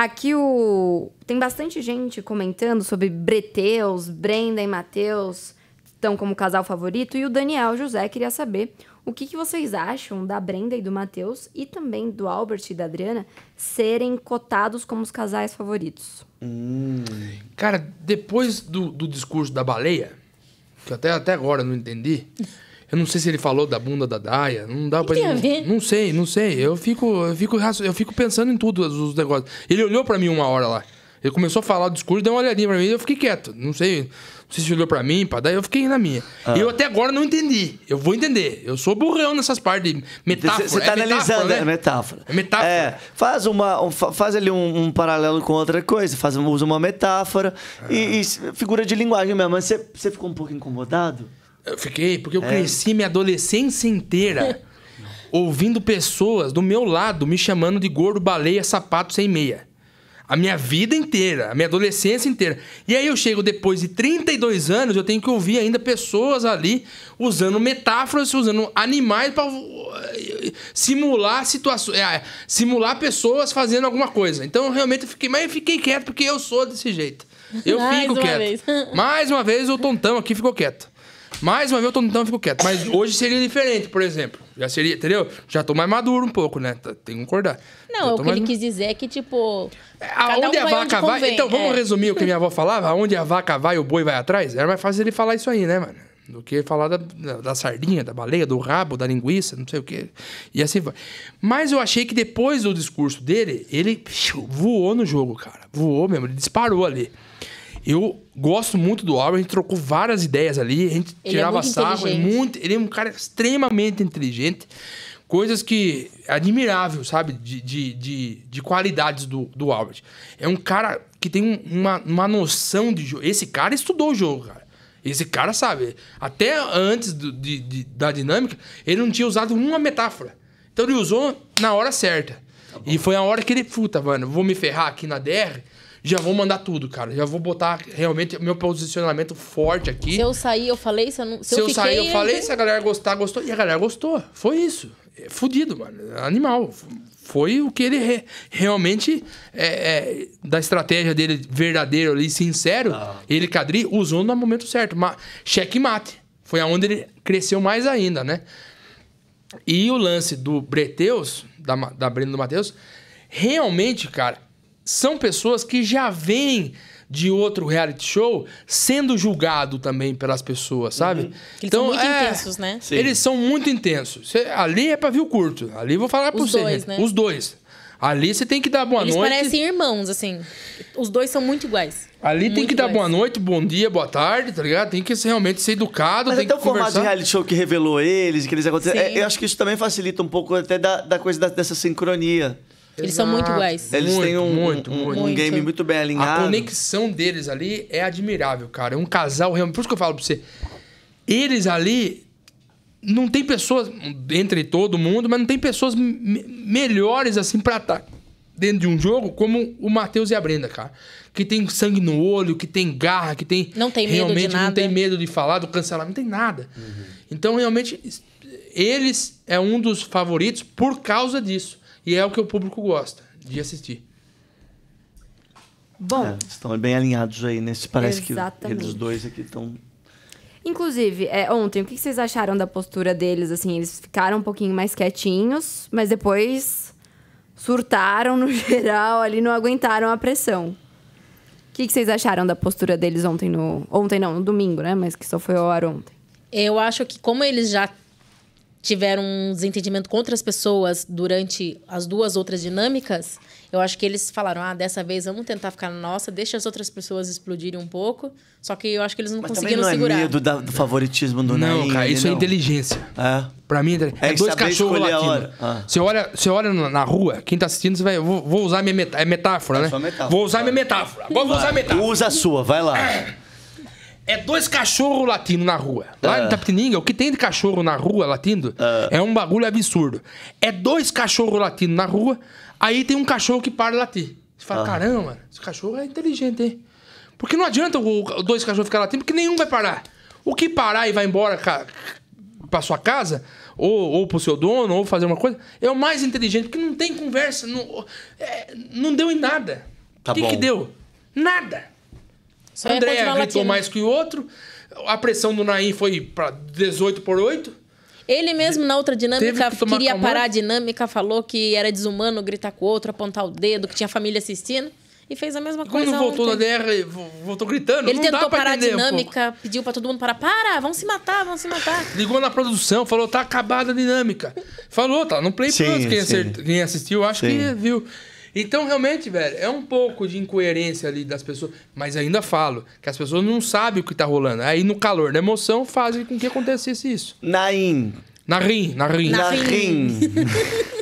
Aqui o tem bastante gente comentando sobre Breteus, Brenda e Matheus estão como casal favorito e o Daniel José queria saber o que, que vocês acham da Brenda e do Matheus e também do Albert e da Adriana serem cotados como os casais favoritos. Hum. Cara, depois do, do discurso da baleia, que até, até agora não entendi. Eu não sei se ele falou da bunda da Daia. Não dá pra. Tem a ver? Não sei, não sei. Eu fico, eu fico, eu fico pensando em tudo os negócios. Ele olhou para mim uma hora lá. Ele começou a falar do discurso, deu uma olhadinha pra mim e eu fiquei quieto. Não sei, não sei se olhou pra mim, para daí eu fiquei na minha. Ah. Eu até agora não entendi. Eu vou entender. Eu sou burrão nessas partes de metáfora. Você é tá é analisando, metáfora, né? é metáfora. É metáfora. É, faz, uma, faz ali um, um, paralelo com outra coisa. Faz, usa uma metáfora ah. e, e, figura de linguagem mesmo. Mas você, você ficou um pouco incomodado? Eu fiquei, porque eu é. cresci minha adolescência inteira ouvindo pessoas do meu lado me chamando de gordo, baleia, sapato sem meia. A minha vida inteira, a minha adolescência inteira. E aí eu chego depois de 32 anos, eu tenho que ouvir ainda pessoas ali usando metáforas, usando animais para uh, simular situações, é, simular pessoas fazendo alguma coisa. Então eu realmente fiquei, mas eu fiquei quieto porque eu sou desse jeito. Eu mais fico quieto. Vez. Mais uma vez o tontão aqui ficou quieto. Mais uma vez eu tô então eu fico quieto. Mas hoje seria diferente, por exemplo. Já seria, entendeu? Já tô mais maduro um pouco, né? Tá, tem que concordar. Não, o que mais... ele quis dizer é que, tipo. É, aonde um a vaca vai. então, vamos é. resumir o que minha avó falava? Aonde a vaca vai, o boi vai atrás? Era mais fácil ele falar isso aí, né, mano? Do que falar da, da, da sardinha, da baleia, do rabo, da linguiça, não sei o quê. E assim vai. Mas eu achei que depois do discurso dele, ele voou no jogo, cara. Voou mesmo, ele disparou ali. Eu gosto muito do Álvaro, a gente trocou várias ideias ali, a gente ele é tirava é sarro. muito, ele é um cara extremamente inteligente. Coisas que. admirável, sabe? De, de, de, de qualidades do, do Albert. É um cara que tem uma, uma noção de jogo. Esse cara estudou o jogo, cara. Esse cara sabe. Até antes do, de, de, da dinâmica, ele não tinha usado uma metáfora. Então ele usou na hora certa. Tá e foi a hora que ele, puta, mano, vou me ferrar aqui na DR já vou mandar tudo, cara. Já vou botar realmente meu posicionamento forte aqui. Se eu sair, eu falei. Se eu, não, se, se eu, eu sair, eu falei. Se a galera gostar, gostou. E a galera gostou. Foi isso. É fudido, mano. Animal. Foi o que ele re, realmente, é, é, da estratégia dele verdadeiro ali, sincero, ah. ele, Cadri, usou no momento certo. Ma checkmate. Foi aonde ele cresceu mais ainda, né? E o lance do Breteus, da, da Brenda do Matheus, realmente, cara, são pessoas que já vêm de outro reality show sendo julgado também pelas pessoas, sabe? Uhum. Eles então, são muito é, intensos, né? Sim. Eles são muito intensos. Ali é ver o curto. Ali vou falar para vocês Dois, né? né? Os dois. Ali você tem que dar boa eles noite. Eles parecem irmãos, assim. Os dois são muito iguais. Ali muito tem que iguais. dar boa noite, bom dia, boa tarde, tá ligado? Tem que realmente ser educado. Mas tem até que o formato de reality show que revelou eles, que eles aconteceram. É, eu acho que isso também facilita um pouco até da, da coisa da, dessa sincronia. Eles são muito iguais. Eles muito, têm um, muito, um, muito. um game muito bem alinhado. A conexão deles ali é admirável, cara. É um casal realmente. Por isso que eu falo pra você. Eles ali. Não tem pessoas. Entre todo mundo, mas não tem pessoas me melhores assim pra estar tá dentro de um jogo como o Matheus e a Brenda, cara. Que tem sangue no olho, que tem garra, que tem. Não tem realmente, medo de nada. não tem medo de falar, do cancelamento, não tem nada. Uhum. Então, realmente, eles é um dos favoritos por causa disso. E é o que o público gosta de assistir. Bom. É, estão bem alinhados aí nesse. Parece exatamente. que eles dois aqui estão. Inclusive, é, ontem, o que vocês acharam da postura deles? Assim, eles ficaram um pouquinho mais quietinhos, mas depois surtaram no geral ali, não aguentaram a pressão. O que vocês acharam da postura deles ontem no. Ontem não, no domingo, né? Mas que só foi ao ar ontem. Eu acho que como eles já tiveram um desentendimento com outras pessoas durante as duas outras dinâmicas, eu acho que eles falaram: ah, dessa vez vamos tentar ficar na nossa, deixa as outras pessoas explodirem um pouco. Só que eu acho que eles não Mas conseguiram não é segurar. medo da, do favoritismo do Não, cara, isso é não. é inteligência. É. Pra mim, é, é, é dois cachorros latindo. Ah. Você, olha, você olha na rua, quem tá assistindo, você vai. Vou, vou usar minha é metáfora, é né? Metáfora, vou usar minha metáfora. vamos vou usar a metáfora. Usa a sua, vai lá. É dois cachorros latindo na rua. Lá uh. em ah. Tapetininga, o que tem de cachorro na rua latindo uh. é um bagulho absurdo. É dois cachorros latindo na rua, aí tem um cachorro que para de latir. Você fala, uh. caramba, esse cachorro é inteligente, hein? Porque não adianta o, dois cachorros ficar latindo, porque nenhum vai parar. O que parar e vai embora pra sua casa, ou, ou pro seu dono, ou fazer uma coisa, é o mais inteligente, porque não tem conversa, não, é, não deu em nada. Tá o que, que deu? Nada. Você é, André gritou mais que o outro. A pressão do Naim foi para 18 por 8. Ele mesmo, na outra dinâmica, que queria parar a dinâmica, falou que era desumano gritar com o outro, apontar o dedo, que tinha família assistindo. E fez a mesma coisa. Quando voltou ontem. da DR, voltou gritando. Ele tentou parar a dinâmica, pediu para todo mundo parar. Para, vão se matar, vão se matar. Ligou na produção, falou, tá acabada a dinâmica. Falou, tá no Play sim, Plus. Quem, sim. Assistiu, acho sim. que viu. Então, realmente, velho, é um pouco de incoerência ali das pessoas. Mas ainda falo que as pessoas não sabem o que tá rolando. Aí, no calor da emoção, fazem com que acontecesse isso. Naim, na rim, na rim. Na, na rim. rim.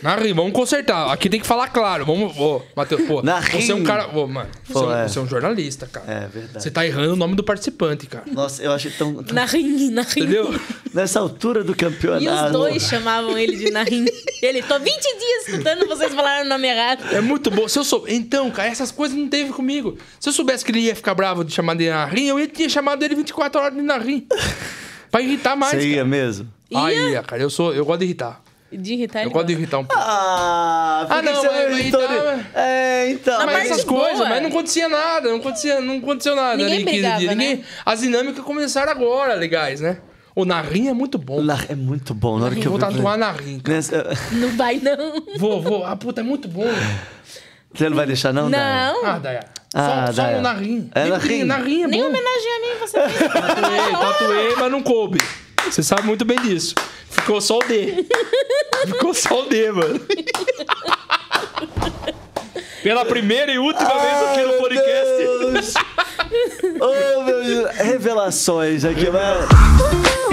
na rim, vamos consertar. Aqui tem que falar claro. Vamos, ô, Matheus, pô. Na você é um cara. Ô, mano, pô, você, é. Um, é. você é um jornalista, cara. É verdade. Você tá errando o nome do participante, cara. Nossa, eu achei tão. tão... Na rim, na rim. Entendeu? Nessa altura do campeonato. E os dois chamavam ele de Narim. ele, tô 20 dias escutando vocês falarem o nome errado. É muito bom. Se eu sou... Então, cara, essas coisas não teve comigo. Se eu soubesse que ele ia ficar bravo de chamar de Narim, eu ia ter chamado ele 24 horas de Narim. pra irritar mais. Você ia cara. mesmo? Ia, é. é, cara, eu sou. Eu gosto de irritar. De irritar Eu gosto de irritar um ah, pouco. Ah, Ah, não, é, mas então- É, então. Não, mas essas coisas, mas não acontecia nada, não acontecia, não aconteceu nada Ninguém ali em 15 brigava, dias. Ninguém- né? As dinâmicas começaram agora, legais, né? O narim é muito bom. Lá- é muito bom. Na hora que eu vou tatuar Narrim. cara. Nessa- Não vai, não. Vou, vou. Ah, puta, é muito bom. Você não vai deixar, não? Não. Ah, Daya. Ah, só só o narim É, narim é Nem homenagem a mim você fez. Tatuei, tatuei, mas não coube. Você sabe muito bem disso. Ficou só o D. Ficou só o D, mano. Pela primeira e última vez aqui no podcast. Deus. oh, meu Deus. Revelações aqui, mano.